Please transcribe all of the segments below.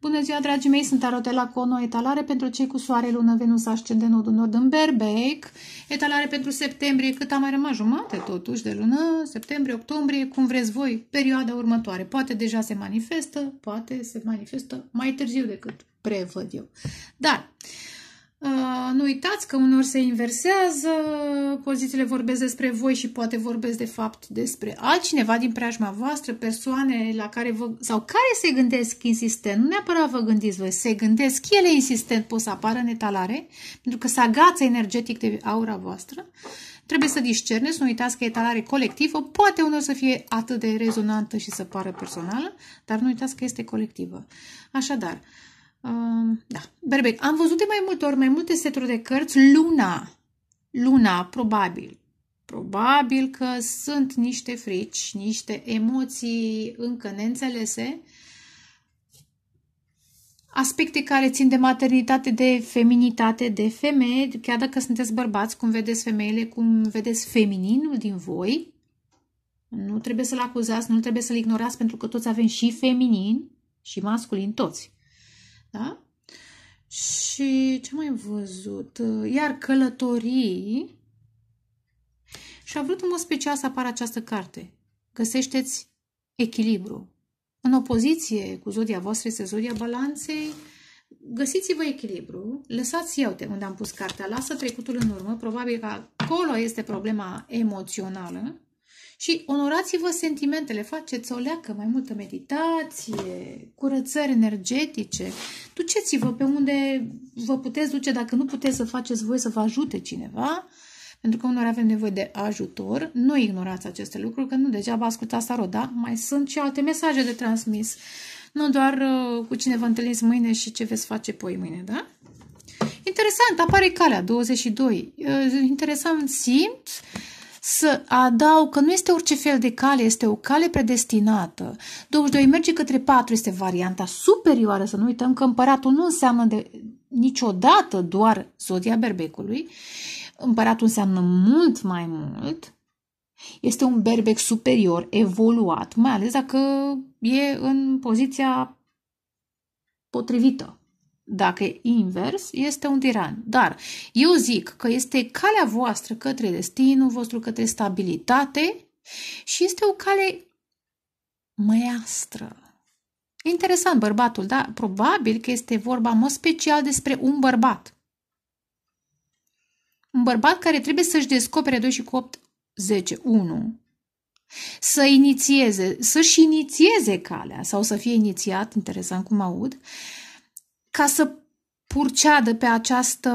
Bună ziua, dragii mei! Sunt Arotela cu o nouă etalare pentru cei cu soare, lună, Venus, ascendent, nodul nord în berbec. Etalare pentru septembrie, cât a mai rămas jumate totuși de lună, septembrie, octombrie, cum vreți voi, perioada următoare. Poate deja se manifestă, poate se manifestă mai târziu decât prevăd eu. Dar, uh, nu uitați că unor se inversează, pozițiile vorbesc despre voi și poate vorbesc de fapt despre altcineva din preajma voastră, persoane la care vă, sau care se gândesc insistent, nu neapărat vă gândiți voi, se gândesc ele insistent, pot să apară în etalare, pentru că se agață energetic de aura voastră. Trebuie să discerneți, nu uitați că etalare colectivă, poate unor să fie atât de rezonantă și să pară personală, dar nu uitați că este colectivă. Așadar, Um, da, berbec. Am văzut de mai multe ori mai multe seturi de cărți. Luna. Luna, probabil. Probabil că sunt niște frici, niște emoții încă neînțelese, aspecte care țin de maternitate, de feminitate, de femeie, chiar dacă sunteți bărbați, cum vedeți femeile, cum vedeți femininul din voi, nu trebuie să-l acuzați, nu trebuie să-l ignorați, pentru că toți avem și feminin și masculin, toți. Da? Și ce mai am văzut? Iar călătorii. Și a vrut în mod special să apară această carte. găseșteți echilibru. În opoziție cu zodia voastră este zodia balanței. Găsiți-vă echilibru, lăsați eu unde am pus cartea, lasă trecutul în urmă, probabil că acolo este problema emoțională și onorați-vă sentimentele, faceți o leacă, mai multă meditație, curățări energetice, duceți-vă pe unde vă puteți duce dacă nu puteți să faceți voi să vă ajute cineva, pentru că unor avem nevoie de ajutor, nu ignorați aceste lucruri, că nu degeaba ascultați asta da? Mai sunt și alte mesaje de transmis, nu doar uh, cu cine vă întâlniți mâine și ce veți face poi mâine, da? Interesant, apare calea 22. Uh, interesant simt să adaug că nu este orice fel de cale, este o cale predestinată. 22 merge către 4 este varianta superioară, să nu uităm că împăratul nu înseamnă de, niciodată doar zodia berbecului. Împăratul înseamnă mult mai mult. Este un berbec superior, evoluat, mai ales dacă e în poziția potrivită dacă e invers, este un tiran. Dar eu zic că este calea voastră către destinul vostru, către stabilitate și este o cale măiastră. Interesant bărbatul, da? Probabil că este vorba în mod special despre un bărbat. Un bărbat care trebuie să-și descopere 2 și 8, 10, 1, să inițieze, să-și inițieze calea sau să fie inițiat, interesant cum aud, ca să purceadă pe această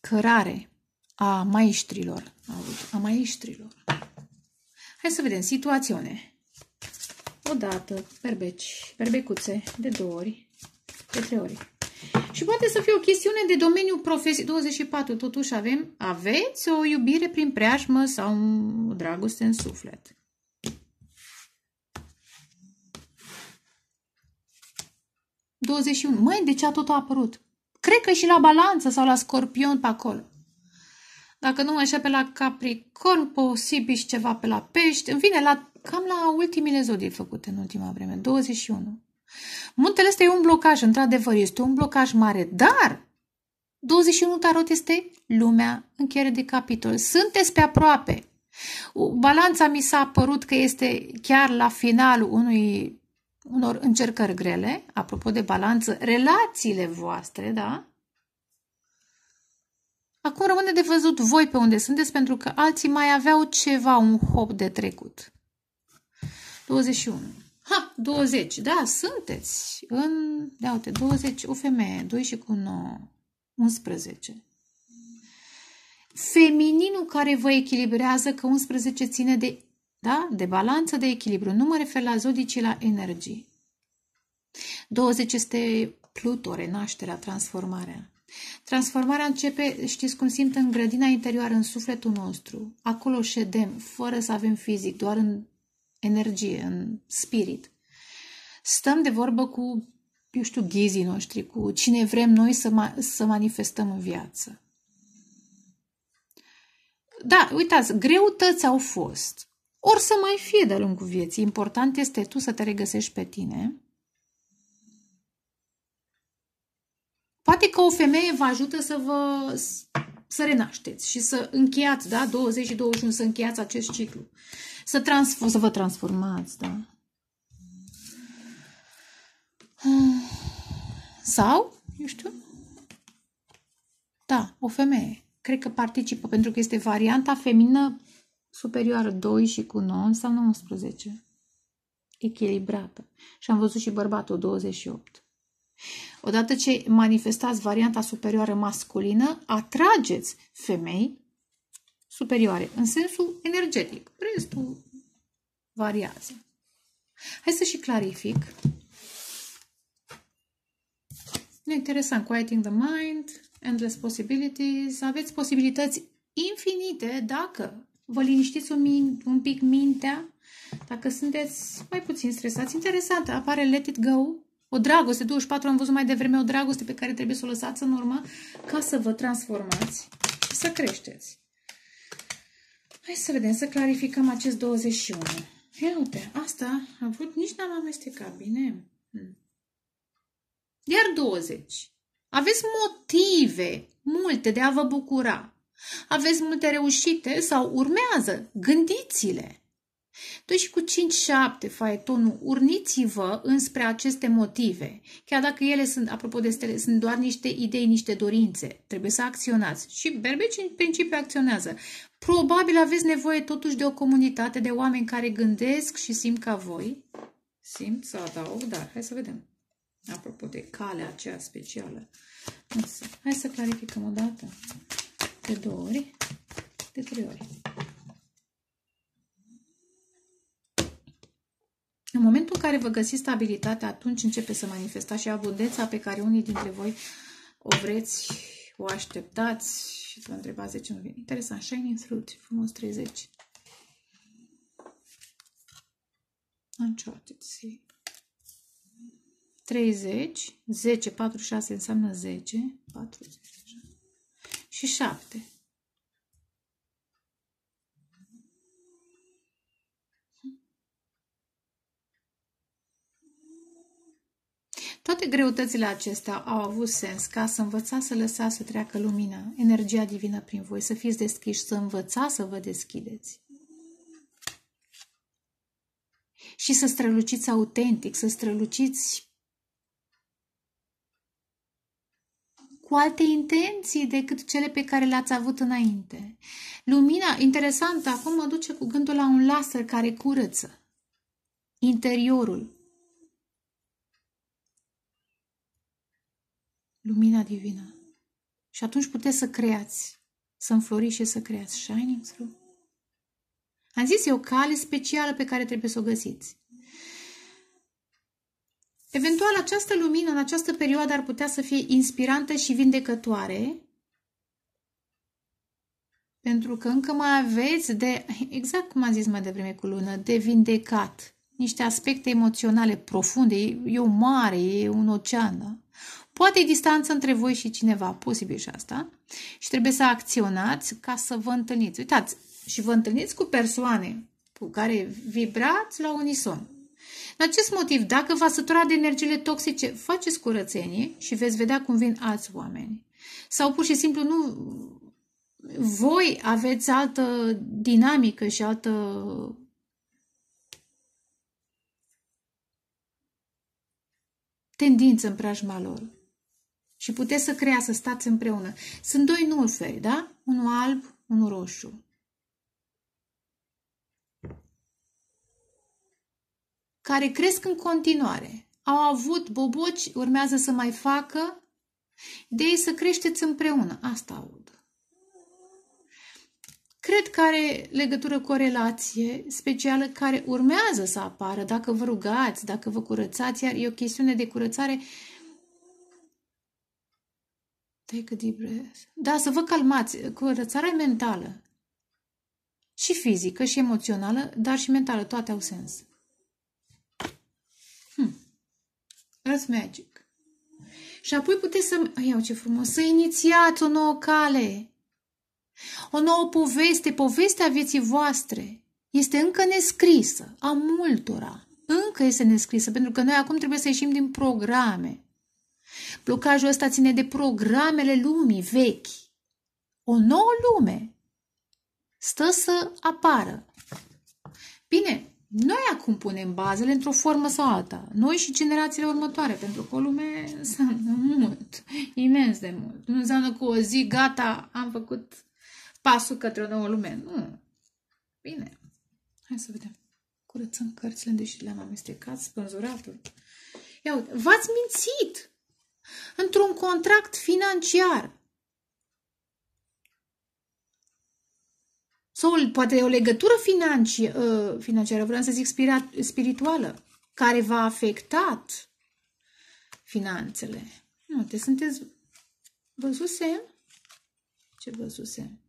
cărare a maestrilor. A maestrilor. Hai să vedem. Situațiune. O dată, berbeci, berbecuțe, de două ori, de trei ori. Și poate să fie o chestiune de domeniu profesional. 24, totuși avem, aveți o iubire prin preajmă sau o dragoste în suflet. 21. Măi, de ce a tot apărut? Cred că și la balanță sau la scorpion pe acolo. Dacă nu mă pe la Capricorn, posibil și ceva pe la pești. În fine, la, cam la ultimile zodii făcute în ultima vreme. 21. Muntele ăsta e un blocaj, într-adevăr, este un blocaj mare, dar 21 tarot este lumea, încheiere de capitol. Sunteți pe aproape. Balanța mi s-a părut că este chiar la finalul unui unor încercări grele, apropo de balanță, relațiile voastre, da? Acum rămâne de văzut voi pe unde sunteți, pentru că alții mai aveau ceva, un hop de trecut. 21. Ha, 20. Da, sunteți în... de uite, 20, o femeie, 2 și cu 9, 11. Femininul care vă echilibrează, că 11 ține de da? De balanță, de echilibru. Nu mă refer la zodii, ci la energii. 20 este Pluto, renașterea, transformarea. Transformarea începe, știți cum simt, în grădina interioară, în sufletul nostru. Acolo ședem, fără să avem fizic, doar în energie, în spirit. Stăm de vorbă cu, eu știu, ghizii noștri, cu cine vrem noi să, ma- să manifestăm în viață. Da, uitați, greutăți au fost. Or să mai fie de-a lungul vieții. Important este tu să te regăsești pe tine. Poate că o femeie vă ajută să vă să renașteți și să încheiați, da, 20 și 21, să încheiați acest ciclu. Să, transform, să vă transformați, da. Sau, eu știu, da, o femeie. Cred că participă pentru că este varianta feminină superioară 2 și cu 9 înseamnă 11. Echilibrată. Și am văzut și bărbatul 28. Odată ce manifestați varianta superioară masculină, atrageți femei superioare, în sensul energetic. Restul variază. Hai să și clarific. E interesant, quieting the mind, endless possibilities. Aveți posibilități infinite dacă vă liniștiți un, un pic mintea, dacă sunteți mai puțin stresați. Interesant, apare Let It Go, o dragoste, 24 am văzut mai devreme, o dragoste pe care trebuie să o lăsați în urmă ca să vă transformați, să creșteți. Hai să vedem, să clarificăm acest 21. Ia uite, asta a avut, nici n-am amestecat bine. Hmm. Iar 20. Aveți motive multe de a vă bucura. Aveți multe reușite sau urmează. Gândiți-le! 5-7 faetonul, urniți-vă înspre aceste motive, chiar dacă ele sunt, apropo de stele, sunt doar niște idei, niște dorințe. Trebuie să acționați. Și berbeci în principiu acționează. Probabil aveți nevoie totuși de o comunitate de oameni care gândesc și simt ca voi. Simt să adaug, dar hai să vedem. Apropo de calea aceea specială. Însă, hai să clarificăm o dată de două ori, de trei ori. În momentul în care vă găsiți stabilitatea, atunci începe să manifestați și abundența pe care unii dintre voi o vreți, o așteptați și vă întrebați de ce nu vine. Interesant, shining fruit, frumos 30. Uncharted Sea. 30, 10, 4, 6 înseamnă 10, 40, și 7. Toate greutățile acestea au avut sens ca să învățați să lăsați să treacă lumina, energia divină prin voi, să fiți deschiși, să învățați să vă deschideți. Și să străluciți autentic, să străluciți cu alte intenții decât cele pe care le-ați avut înainte. Lumina, interesantă, acum mă duce cu gândul la un laser care curăță interiorul. Lumina divină. Și atunci puteți să creați, să înfloriți și să creați. Shining through. Am zis, e o cale specială pe care trebuie să o găsiți. Eventual, această lumină în această perioadă ar putea să fie inspirantă și vindecătoare, pentru că încă mai aveți de, exact cum am zis mai devreme cu lună, de vindecat niște aspecte emoționale profunde, e o mare, e un ocean. Poate e distanță între voi și cineva, posibil și asta, și trebuie să acționați ca să vă întâlniți. Uitați, și vă întâlniți cu persoane cu care vibrați la unison. În acest motiv, dacă vă săturați de energiile toxice, faceți curățenie și veți vedea cum vin alți oameni. Sau pur și simplu nu voi aveți altă dinamică și altă tendință în preajma lor. Și puteți să creați, să stați împreună. Sunt doi nulferi, da? Unul alb, unul roșu. care cresc în continuare. Au avut boboci, urmează să mai facă, de ei să creșteți împreună. Asta aud. Cred că are legătură cu o relație specială care urmează să apară dacă vă rugați, dacă vă curățați, iar e o chestiune de curățare. Take a deep breath. Da, să vă calmați. Curățarea mentală. Și fizică, și emoțională, dar și mentală. Toate au sens. That's magic. Și apoi puteți să... Iau ce frumos! Să inițiați o nouă cale, o nouă poveste, povestea vieții voastre. Este încă nescrisă, a multora. Încă este nescrisă, pentru că noi acum trebuie să ieșim din programe. Blocajul ăsta ține de programele lumii vechi. O nouă lume stă să apară. Bine, noi acum punem bazele într-o formă sau alta. Noi și generațiile următoare, pentru că o lume înseamnă mult, imens de mult. Nu înseamnă că o zi, gata, am făcut pasul către o nouă lume. Nu. Bine. Hai să vedem. Curățăm cărțile, deși le-am amestecat, spânzuratul. Ia uite, v-ați mințit! Într-un contract financiar Sau poate o legătură financi, uh, financiară, vreau să zic spirituală, care v-a afectat finanțele. Nu, te sunteți văzusem? Ce văzusem?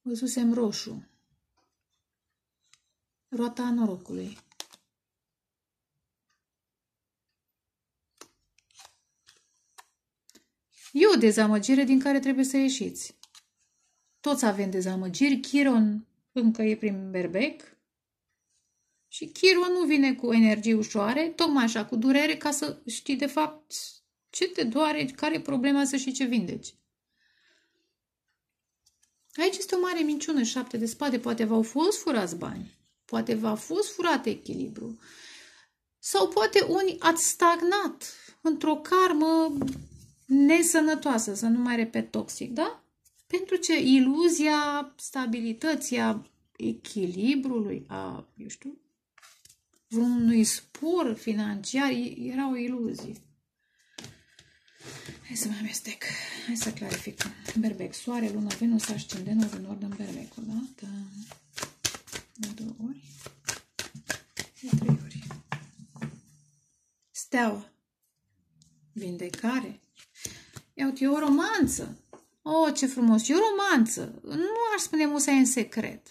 Văzusem roșu. Roata norocului. E o dezamăgire din care trebuie să ieșiți. Toți avem dezamăgiri. Chiron încă e prin berbec. Și Chiron nu vine cu energie ușoare, tocmai așa, cu durere, ca să știi de fapt ce te doare, care e problema să știi ce vindeci. Aici este o mare minciună, șapte de spade, poate v-au fost furați bani, poate v-a fost furat echilibru, sau poate unii ați stagnat într-o karmă nesănătoasă, să nu mai repet toxic, da? Pentru că iluzia stabilității, a echilibrului, a, eu știu, vreunui spor financiar era o iluzie. Hai să mă amestec. Hai să clarificăm. Berbec, soare, lună, Venus, ascendent, în ordine în berbec. O dată, de două ori, de trei ori. Steaua. Vindecare. Ia uite, e o romanță. Oh, ce frumos! E o romanță! Nu aș spune musa în secret.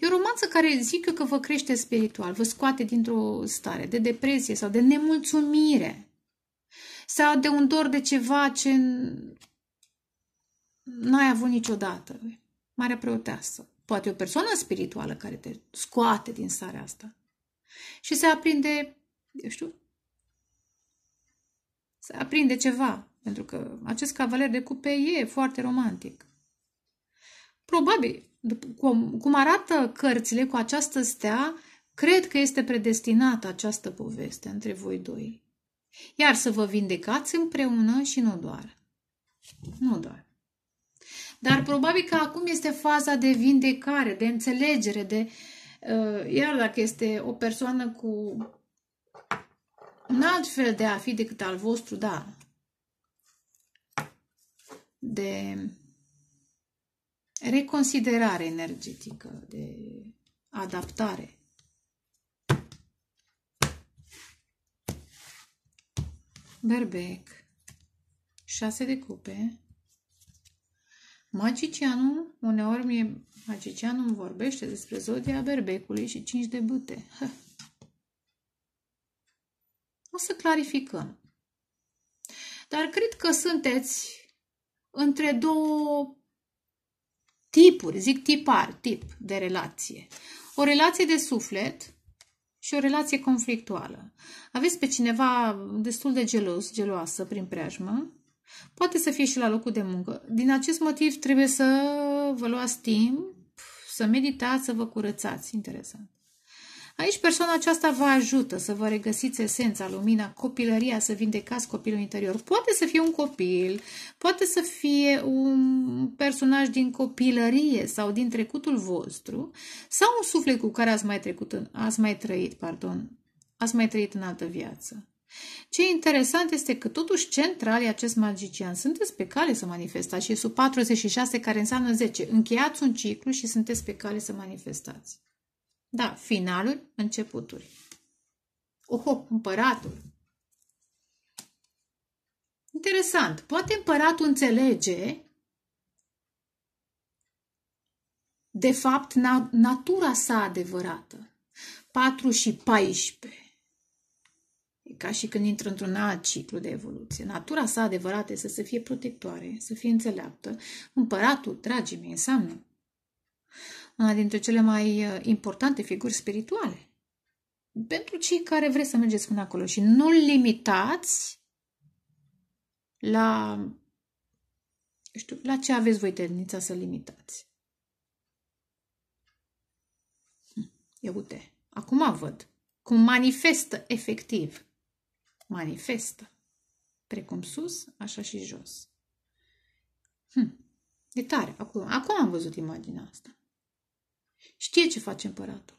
E o romanță care zic eu că vă crește spiritual, vă scoate dintr-o stare de depresie sau de nemulțumire sau de un dor de ceva ce n-ai avut niciodată. Marea preoteasă. Poate o persoană spirituală care te scoate din starea asta. Și se aprinde, eu știu, se aprinde ceva pentru că acest cavaler de cupe e foarte romantic. Probabil, cum, arată cărțile cu această stea, cred că este predestinată această poveste între voi doi. Iar să vă vindecați împreună și nu doar. Nu doar. Dar probabil că acum este faza de vindecare, de înțelegere, de. Uh, iar dacă este o persoană cu un alt fel de a fi decât al vostru, da, de reconsiderare energetică, de adaptare. Berbec, șase de cupe. Magicianul, uneori mie, magicianul vorbește despre zodia berbecului și cinci de bâte. O să clarificăm. Dar cred că sunteți între două tipuri, zic tipar, tip de relație. O relație de suflet și o relație conflictuală. Aveți pe cineva destul de gelos, geloasă prin preajmă, poate să fie și la locul de muncă. Din acest motiv trebuie să vă luați timp, să meditați, să vă curățați. Interesant. Aici persoana aceasta vă ajută să vă regăsiți esența, lumina, copilăria, să vindecați copilul interior. Poate să fie un copil, poate să fie un personaj din copilărie sau din trecutul vostru, sau un suflet cu care ați mai, trecut în, ați mai trăit, pardon, ați mai trăit în altă viață. Ce interesant este că totuși central e acest magician. Sunteți pe cale să manifestați și sub 46 care înseamnă 10. Încheiați un ciclu și sunteți pe cale să manifestați. Da, finalul, începuturi. Oho, împăratul. Interesant. Poate împăratul înțelege de fapt natura sa adevărată. 4 și 14. E ca și când intră într-un alt ciclu de evoluție. Natura sa adevărată este să fie protectoare, să fie înțeleaptă. Împăratul, dragii mei, înseamnă una dintre cele mai uh, importante figuri spirituale. Pentru cei care vreți să mergeți până acolo și nu limitați la, știu, la ce aveți voi tendința să limitați. Hm, ia uite, acum văd cum manifestă efectiv. Manifestă. Precum sus, așa și jos. Hm. E tare. Acum, acum am văzut imaginea asta. Știe ce face împăratul.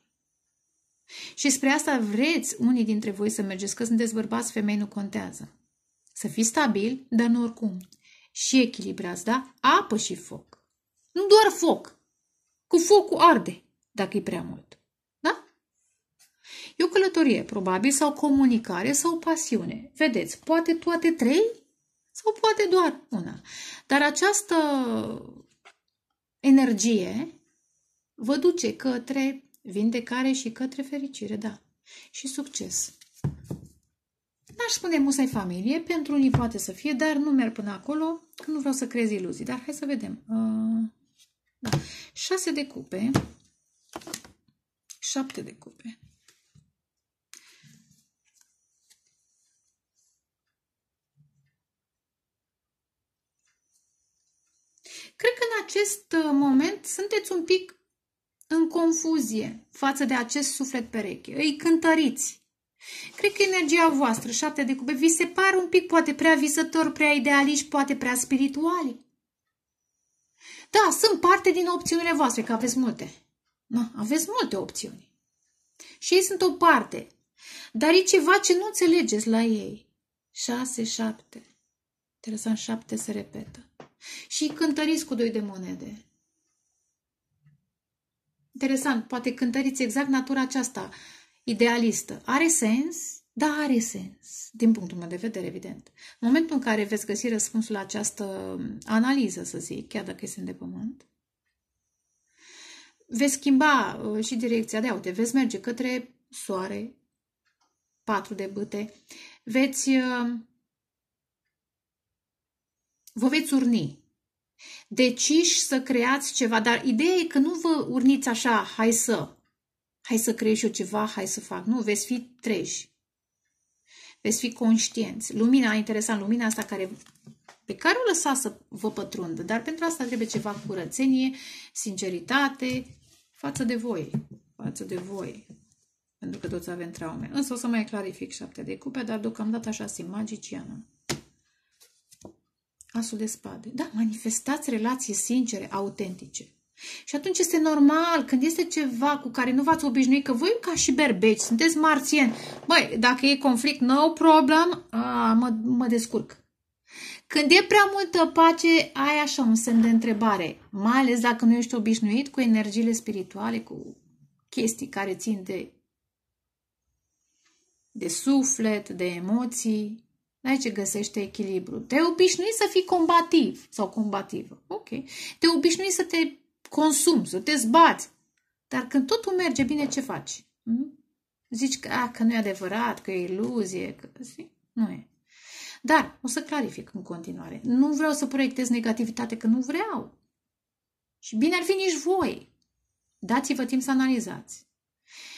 Și spre asta vreți unii dintre voi să mergeți, că sunteți bărbați, femei nu contează. Să fiți stabil, dar nu oricum. Și echilibrați, da? Apă și foc. Nu doar foc. Cu focul arde, dacă e prea mult. Da? E o călătorie, probabil, sau comunicare, sau pasiune. Vedeți, poate toate trei sau poate doar una. Dar această energie vă duce către vindecare și către fericire, da, și succes. N-aș spune musai familie, pentru unii poate să fie, dar nu merg până acolo, că nu vreau să creez iluzii. Dar hai să vedem. Uh, da. Șase de cupe, șapte de cupe. Cred că în acest uh, moment sunteți un pic în confuzie față de acest suflet pereche. Îi cântăriți. Cred că energia voastră, șapte de cupe, vi se pare un pic poate prea visător, prea idealiști, poate prea spirituali. Da, sunt parte din opțiunile voastre, că aveți multe. Nu, aveți multe opțiuni. Și ei sunt o parte. Dar e ceva ce nu înțelegeți la ei. 6, 7. Interesant, șapte se repetă. Și cântăriți cu doi de monede. Interesant, poate cântăriți exact natura aceasta idealistă. Are sens? Da, are sens, din punctul meu de vedere, evident. În momentul în care veți găsi răspunsul la această um, analiză, să zic, chiar dacă este de pământ, veți schimba uh, și direcția de aute, veți merge către soare, patru de bâte, veți, uh, vă veți urni, deciși să creați ceva, dar ideea e că nu vă urniți așa, hai să, hai să creez eu ceva, hai să fac. Nu, veți fi treji. Veți fi conștienți. Lumina, interesant, lumina asta care, pe care o lăsați să vă pătrundă, dar pentru asta trebuie ceva curățenie, sinceritate față de voi. Față de voi. Pentru că toți avem traume. Însă o să mai clarific șaptea de cupe, dar deocamdată așa simt magicianul. Asul de spade. Da, manifestați relații sincere, autentice. Și atunci este normal, când este ceva cu care nu v-ați obișnuit, că voi ca și berbeci, sunteți marțieni. Băi, dacă e conflict, no problem, a, mă, mă descurc. Când e prea multă pace, ai așa un semn de întrebare, mai ales dacă nu ești obișnuit cu energiile spirituale, cu chestii care țin de, de suflet, de emoții n ce găsește echilibru. Te obișnui să fii combativ sau combativă. Ok. Te obișnui să te consumi, să te zbați. Dar când totul merge bine, ce faci? Hmm? Zici că, a, ah, că nu e adevărat, că e iluzie, că... Zi? Nu e. Dar o să clarific în continuare. Nu vreau să proiectez negativitate, că nu vreau. Și bine ar fi nici voi. Dați-vă timp să analizați.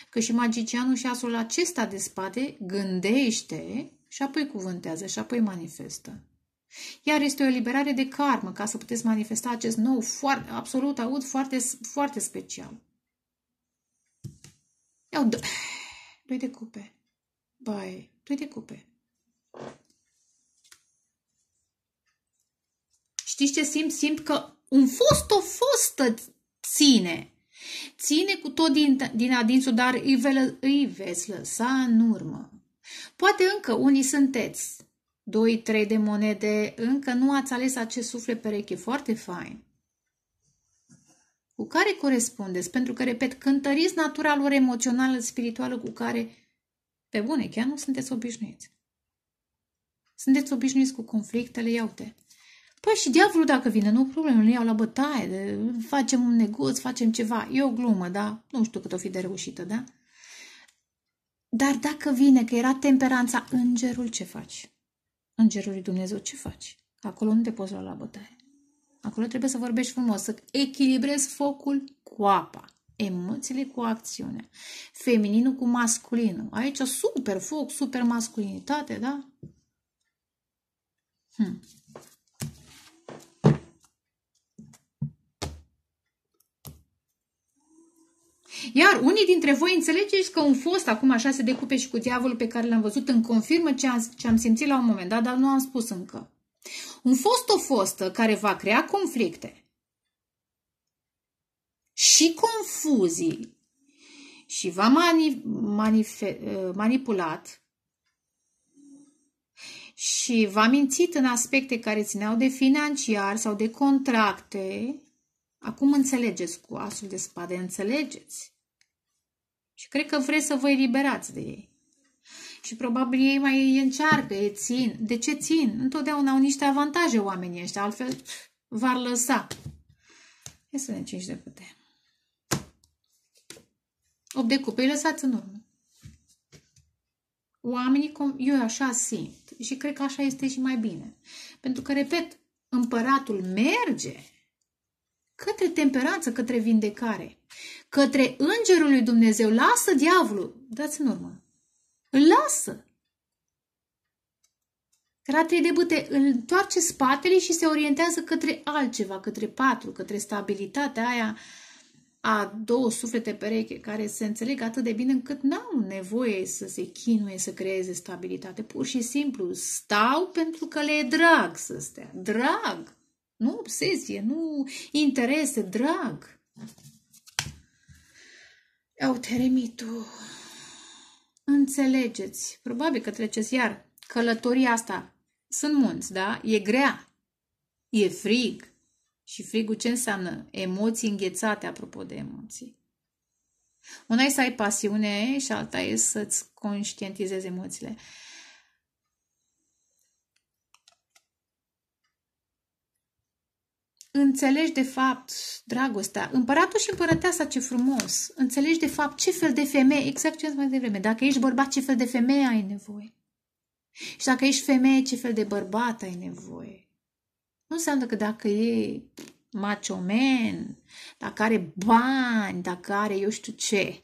Că și magicianul și asul acesta de spade gândește și apoi cuvântează și apoi manifestă. Iar este o eliberare de karmă ca să puteți manifesta acest nou foarte, absolut aud foarte, foarte special. Iau do doi de cupe. Bai, doi de cupe. Știți ce simt? Simt că un fost o fostă ține. Ține cu tot din, din adinsul, dar îi, vele, îi veți lăsa în urmă. Poate încă unii sunteți. Doi, trei de monede, încă nu ați ales acest suflet pereche foarte fain. Cu care corespundeți? Pentru că, repet, cântăriți natura lor emoțională, spirituală cu care, pe bune, chiar nu sunteți obișnuiți. Sunteți obișnuiți cu conflictele, iau-te. Păi și diavolul dacă vine, nu problemă, nu iau la bătaie, de, facem un negoț, facem ceva. E o glumă, da? Nu știu cât o fi de reușită, da? Dar dacă vine că era temperanța, îngerul ce faci? Îngerul lui Dumnezeu ce faci? Acolo nu te poți lua la bătaie. Acolo trebuie să vorbești frumos, să echilibrezi focul cu apa, emoțiile cu acțiunea, femininul cu masculinul. Aici super foc, super masculinitate, da? Hmm. Iar unii dintre voi înțelegeți că un fost, acum așa se decupe și cu diavolul pe care l-am văzut, în confirmă ce am, ce am simțit la un moment dat, dar nu am spus încă. Un fost o fostă care va crea conflicte și confuzii și va mani, manif, uh, manipulat și va mințit în aspecte care țineau de financiar sau de contracte, acum înțelegeți cu asul de spade, înțelegeți și cred că vreți să vă eliberați de ei. Și probabil ei mai îi încearcă, ei țin. De ce țin? Întotdeauna au niște avantaje oamenii ăștia, altfel v-ar lăsa. Hai să ne cinci de pute. 8 de cupe, îi lăsați în urmă. Oamenii, eu așa simt și cred că așa este și mai bine. Pentru că, repet, împăratul merge către temperanță, către vindecare, către Îngerul lui Dumnezeu. Lasă diavolul, dați în urmă, îl lasă. Ratele de bute îl întoarce spatele și se orientează către altceva, către patru, către stabilitatea aia a două suflete pereche care se înțeleg atât de bine încât n-au nevoie să se chinuie să creeze stabilitate. Pur și simplu stau pentru că le e drag să stea. Drag! Nu obsesie, nu interese, drag. teremitul. Înțelegeți. Probabil că treceți iar călătoria asta. Sunt munți, da? E grea. E frig. Și frigul ce înseamnă? Emoții înghețate, apropo de emoții. Una e să ai pasiune și alta e să-ți conștientizezi emoțiile. Uh, înțelegi de fapt dragostea, împăratul și împărăteasa, ce frumos, înțelegi de fapt ce fel de femeie, exact ce am mai devreme, dacă ești bărbat, ce fel de femeie ai nevoie. Și dacă ești femeie, ce fel de bărbat ai nevoie. Nu înseamnă că dacă e maciomen, dacă are bani, dacă are eu știu ce,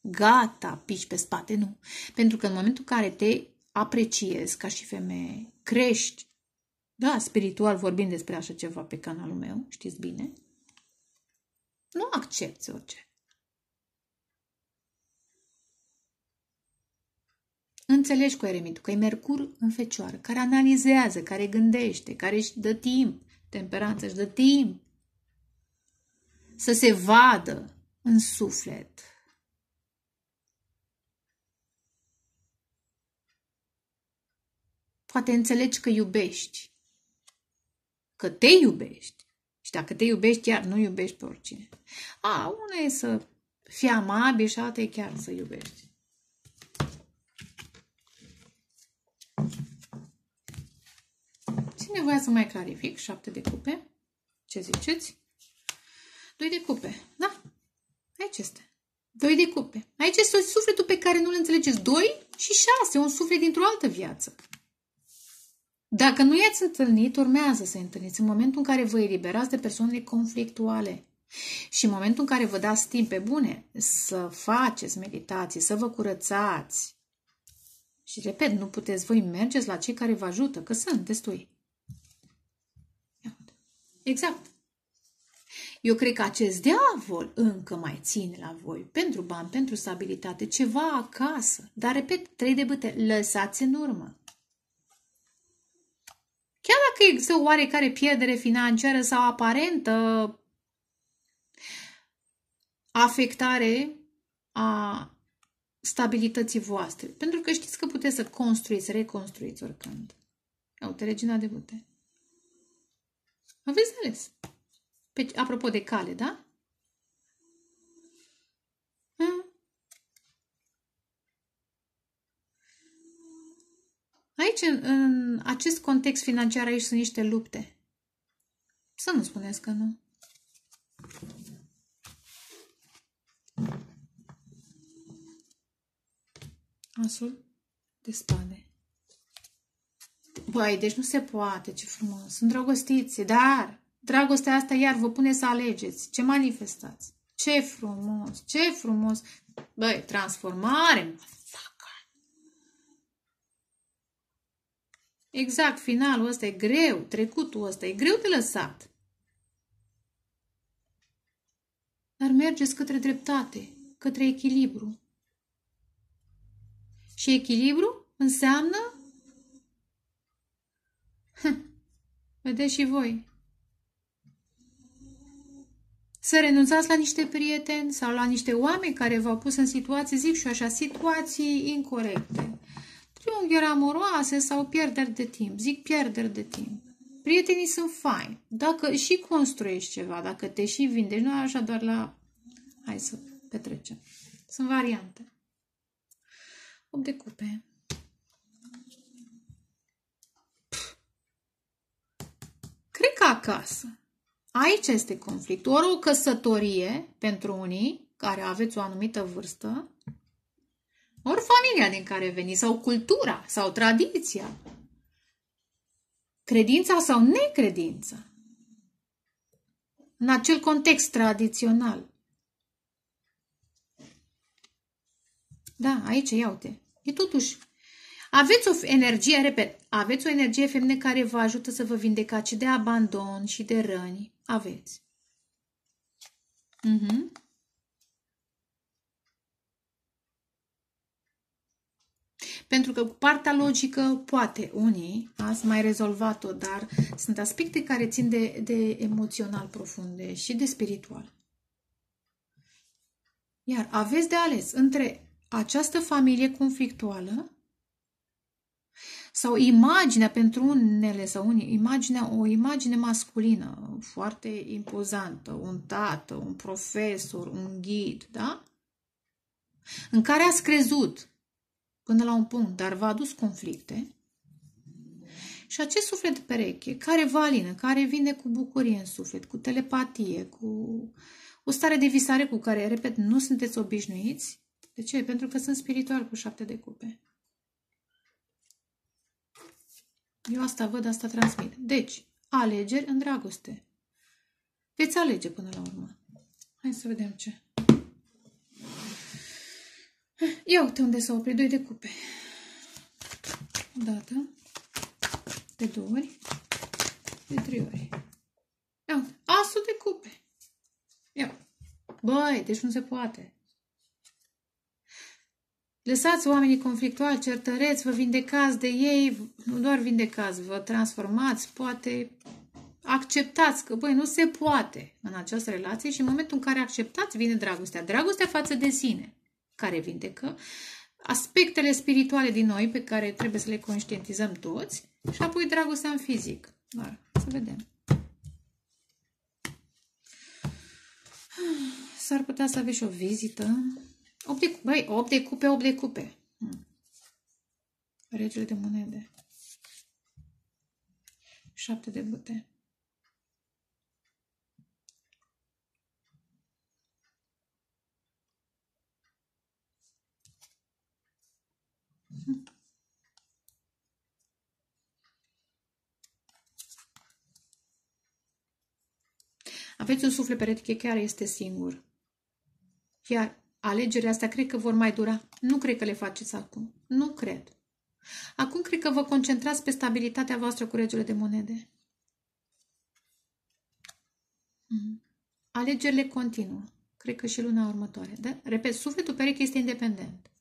gata, pici pe spate, nu. Pentru că în momentul în care te apreciezi ca și femeie, crești, da, spiritual vorbim despre așa ceva pe canalul meu, știți bine. Nu accepti orice. Înțelegi cu eremitul că e Mercur în fecioară, care analizează, care gândește, care își dă timp, temperanță își dă timp să se vadă în suflet. Poate înțelegi că iubești că te iubești. Și dacă te iubești, chiar nu iubești pe oricine. A, una e să fii amabil și alta e chiar să iubești. Cine voia să mai clarific. Șapte de cupe. Ce ziceți? Doi de cupe. Da? Aici este. Doi de cupe. Aici este sufletul pe care nu-l înțelegeți. Doi și șase. Un suflet dintr-o altă viață. Dacă nu i-ați întâlnit, urmează să întâlniți în momentul în care vă eliberați de persoanele conflictuale. Și în momentul în care vă dați timp pe bune să faceți meditații, să vă curățați. Și repet, nu puteți voi mergeți la cei care vă ajută, că sunt destui. Exact. Eu cred că acest diavol încă mai ține la voi pentru bani, pentru stabilitate, ceva acasă. Dar, repet, trei de bâte, lăsați în urmă. Chiar dacă există o oarecare pierdere financiară sau aparentă afectare a stabilității voastre. Pentru că știți că puteți să construiți, reconstruiți oricând. Uite, regina de bute. Aveți ales. Pe, apropo de cale, da? Aici, în, în acest context financiar, aici sunt niște lupte. Să nu spuneți că nu. Asul de spade. Băi, deci nu se poate, ce frumos. Sunt dragostiți, dar dragostea asta iar vă pune să alegeți. Ce manifestați? Ce frumos, ce frumos. Băi, transformare. Exact, finalul ăsta e greu, trecutul ăsta e greu de lăsat. Dar mergeți către dreptate, către echilibru. Și echilibru înseamnă... Hă, vedeți și voi. Să renunțați la niște prieteni sau la niște oameni care v-au pus în situații, zic și așa, situații incorrecte triunghiuri amoroase sau pierderi de timp. Zic pierderi de timp. Prietenii sunt faini. Dacă și construiești ceva, dacă te și vindești, nu așa doar la... Hai să petrecem. Sunt variante. 8 de cupe. Cred că acasă. Aici este conflictul Ori o căsătorie pentru unii care aveți o anumită vârstă, ori familia din care veni, sau cultura, sau tradiția, credința sau necredința, în acel context tradițional. Da, aici, iau-te. E totuși, aveți o energie, repet, aveți o energie femeie care vă ajută să vă vindecați de abandon și de răni. Aveți. Mhm. Uh-huh. Pentru că partea logică, poate unii, ați mai rezolvat-o, dar sunt aspecte care țin de, de emoțional profunde și de spiritual. Iar aveți de ales între această familie conflictuală sau imaginea pentru unele sau unii, imaginea, o imagine masculină foarte impozantă, un tată, un profesor, un ghid, da? În care ați crezut până la un punct, dar v-a adus conflicte. Și acest suflet pereche, care vă alină, care vine cu bucurie în suflet, cu telepatie, cu o stare de visare cu care, repet, nu sunteți obișnuiți. De ce? Pentru că sunt spiritual cu șapte de cupe. Eu asta văd, asta transmit. Deci, alegeri în dragoste. Veți alege până la urmă. Hai să vedem ce. Ia uite unde s-au oprit doi de cupe. O dată, de două ori, de trei ori. Ia uite, asul de cupe. Ia Băi, deci nu se poate. Lăsați oamenii conflictuali, certăreți, vă vindecați de ei, nu doar vindecați, vă transformați, poate acceptați că, băi, nu se poate în această relație și în momentul în care acceptați vine dragostea. Dragostea față de sine care vindecă, aspectele spirituale din noi pe care trebuie să le conștientizăm toți și apoi dragostea în fizic. Dar să vedem. S-ar putea să aveți și o vizită. 8 de, băi, 8 de cupe, 8 de cupe. Hmm. Regele de monede. 7 de bute. Aveți un suflet pereche chiar este singur. Chiar alegerile astea cred că vor mai dura. Nu cred că le faceți acum. Nu cred. Acum cred că vă concentrați pe stabilitatea voastră cu regele de monede. Mhm. Alegerile continuă. Cred că și luna următoare. Da? Repet, sufletul pereche este independent.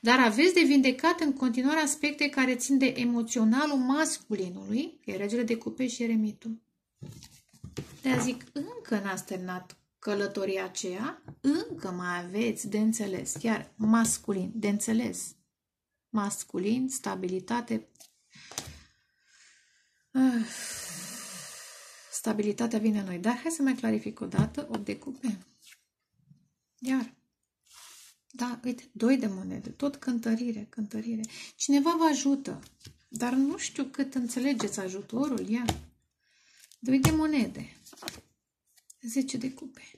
dar aveți de vindecat în continuare aspecte care țin de emoționalul masculinului, e regele de cupe și eremitul. de zic, încă n-ați terminat călătoria aceea, încă mai aveți de înțeles, chiar masculin, de înțeles. Masculin, stabilitate. Ah, stabilitatea vine noi. Dar hai să mai clarific o dată, o decupe. Iar. Da, uite, doi de monede, tot cântărire, cântărire. Cineva vă ajută, dar nu știu cât înțelegeți ajutorul, ia. Doi de monede, zece de cupe.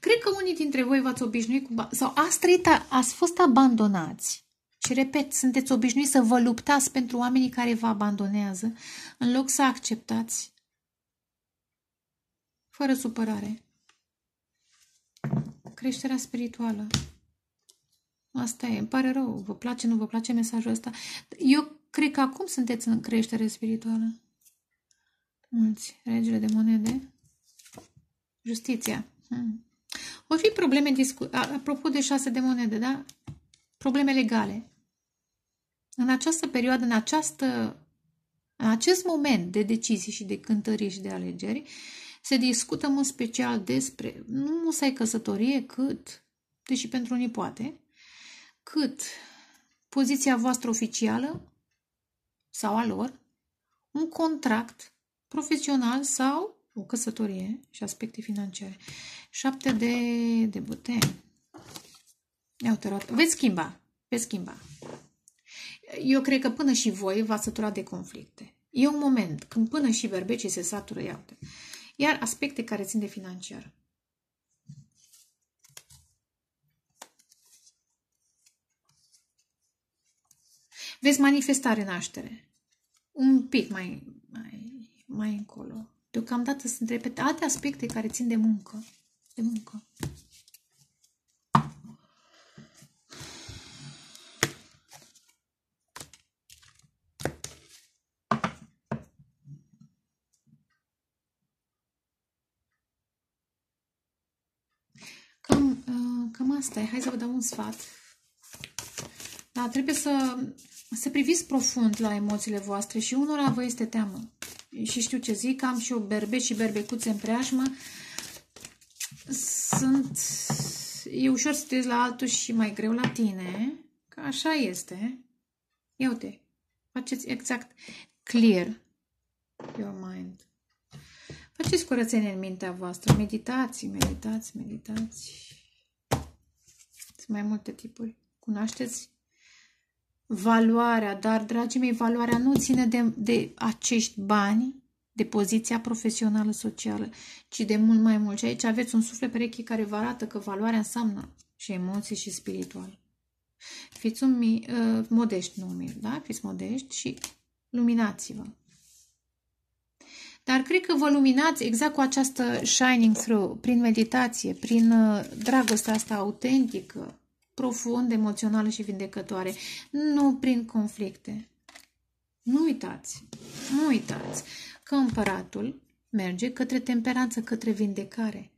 Cred că unii dintre voi v-ați obișnuit cu... Sau ați trăit, ați fost abandonați. Și repet, sunteți obișnuiți să vă luptați pentru oamenii care vă abandonează, în loc să acceptați fără supărare creșterea spirituală. Asta e. Îmi pare rău. Vă place, nu vă place mesajul ăsta? Eu cred că acum sunteți în creștere spirituală. Mulți. Regele de monede. Justiția. Hmm. O fi probleme discu... Apropo de șase de monede, da? Probleme legale. În această perioadă, în această în acest moment de decizii și de cântări și de alegeri, uh, se discută în special despre nu musai căsătorie cât, deși pentru unii poate, cât poziția voastră oficială sau a lor, un contract profesional sau o căsătorie și aspecte financiare. Șapte de, de bute. Ne-au Veți schimba. Veți schimba. Eu cred că până și voi v-ați săturat de conflicte. E un moment când până și berbecii se satură, iată iar aspecte care țin de financiar. Veți manifesta renaștere. Un pic mai, mai, mai încolo. Deocamdată sunt repetate aspecte care țin de muncă. De muncă. asta e. Hai să vă dau un sfat. Da, trebuie să, să priviți profund la emoțiile voastre și unora vă este teamă. Și știu ce zic, am și o berbe și berbecuțe în preajmă. Sunt... E ușor să te la altul și mai greu la tine. Că așa este. Ia uite, faceți exact clear your mind. Faceți curățenie în mintea voastră, meditați, meditați, meditați mai multe tipuri. Cunoașteți valoarea, dar, dragii mei, valoarea nu ține de, de acești bani, de poziția profesională socială, ci de mult mai mult. Și aici aveți un suflet pereche care vă arată că valoarea înseamnă și emoții și spiritual. Fiți un mi, uh, modești, nu umil, da? Fiți modești și luminați-vă. Dar cred că vă luminați exact cu această shining through, prin meditație, prin uh, dragostea asta autentică, profund, emoțională și vindecătoare. Nu prin conflicte. Nu uitați, nu uitați că împăratul merge către temperanță, către vindecare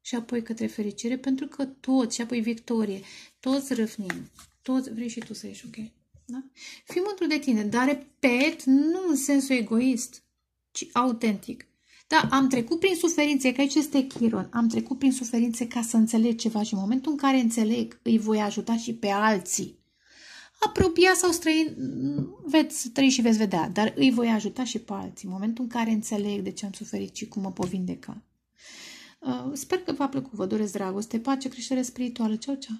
și apoi către fericire, pentru că toți, și apoi victorie, toți răfnim, toți vrei și tu să ieși, ok? Da? Fii mândru de tine, dar repet, nu în sensul egoist, ci autentic. Da, am trecut prin suferințe, că aici este Chiron, am trecut prin suferințe ca să înțeleg ceva și în momentul în care înțeleg, îi voi ajuta și pe alții. Apropia sau străin, veți trăi și veți vedea, dar îi voi ajuta și pe alții. În momentul în care înțeleg de ce am suferit și cum mă pot vindeca. Uh, sper că v-a plăcut, vă doresc dragoste, pace, creștere spirituală. Ceau, ceau!